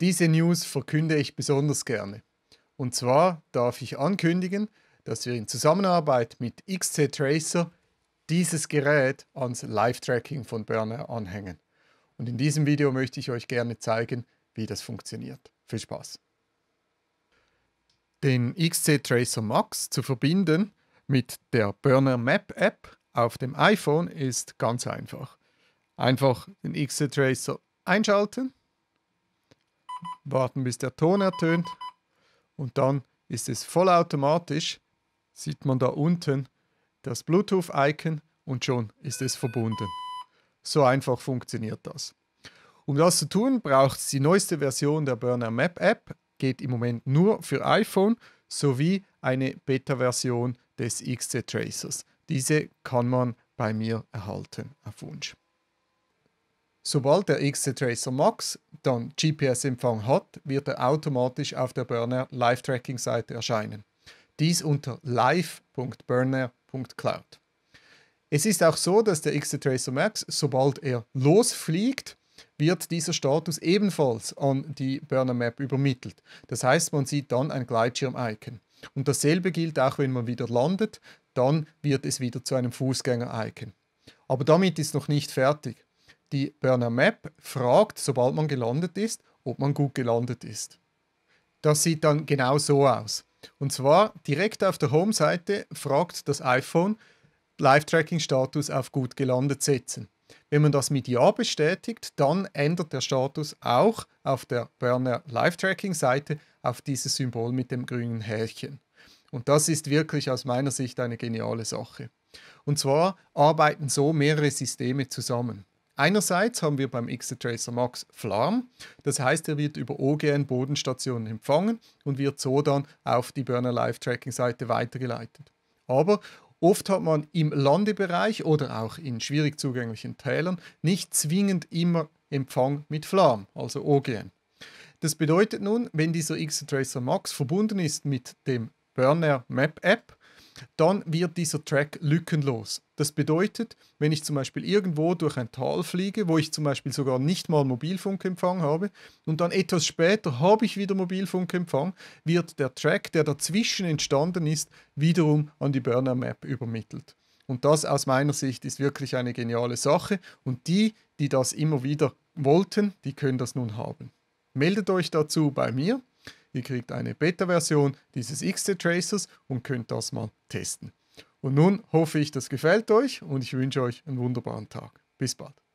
Diese News verkünde ich besonders gerne. Und zwar darf ich ankündigen, dass wir in Zusammenarbeit mit XC Tracer dieses Gerät ans Live-Tracking von Burner anhängen. Und in diesem Video möchte ich euch gerne zeigen, wie das funktioniert. Viel Spaß! Den XC Tracer Max zu verbinden mit der Burner Map App auf dem iPhone ist ganz einfach. Einfach den XC Tracer einschalten warten bis der Ton ertönt und dann ist es vollautomatisch, sieht man da unten das Bluetooth-Icon und schon ist es verbunden. So einfach funktioniert das. Um das zu tun, braucht es die neueste Version der Burner Map App, geht im Moment nur für iPhone, sowie eine Beta-Version des XC Tracers. Diese kann man bei mir erhalten auf Wunsch. Sobald der XC-Tracer Max dann GPS-Empfang hat, wird er automatisch auf der Burner Live-Tracking-Seite erscheinen. Dies unter live.burner.cloud. Es ist auch so, dass der XC-Tracer Max, sobald er losfliegt, wird dieser Status ebenfalls an die Burner Map übermittelt. Das heißt, man sieht dann ein Gleitschirm-Icon. Und dasselbe gilt auch, wenn man wieder landet, dann wird es wieder zu einem Fußgänger-Icon. Aber damit ist noch nicht fertig. Die Burner Map fragt, sobald man gelandet ist, ob man gut gelandet ist. Das sieht dann genau so aus. Und zwar direkt auf der Home-Seite fragt das iPhone Live-Tracking-Status auf gut gelandet setzen. Wenn man das mit Ja bestätigt, dann ändert der Status auch auf der Burner Live-Tracking-Seite auf dieses Symbol mit dem grünen Härchen. Und das ist wirklich aus meiner Sicht eine geniale Sache. Und zwar arbeiten so mehrere Systeme zusammen. Einerseits haben wir beim X-Tracer Max Flarm, das heißt, er wird über OGN Bodenstationen empfangen und wird so dann auf die Burner Live Tracking Seite weitergeleitet. Aber Oft hat man im Landebereich oder auch in schwierig zugänglichen Tälern nicht zwingend immer Empfang mit Flarm, also OGN. Das bedeutet nun, wenn dieser X-Tracer Max verbunden ist mit dem Burner Map App, dann wird dieser Track lückenlos. Das bedeutet, wenn ich zum Beispiel irgendwo durch ein Tal fliege, wo ich zum Beispiel sogar nicht mal Mobilfunkempfang habe, und dann etwas später habe ich wieder Mobilfunkempfang, wird der Track, der dazwischen entstanden ist, wiederum an die Burner Map übermittelt. Und das aus meiner Sicht ist wirklich eine geniale Sache. Und die, die das immer wieder wollten, die können das nun haben. Meldet euch dazu bei mir. Ihr kriegt eine Beta-Version dieses XT-Tracers und könnt das mal testen. Und nun hoffe ich, das gefällt euch und ich wünsche euch einen wunderbaren Tag. Bis bald.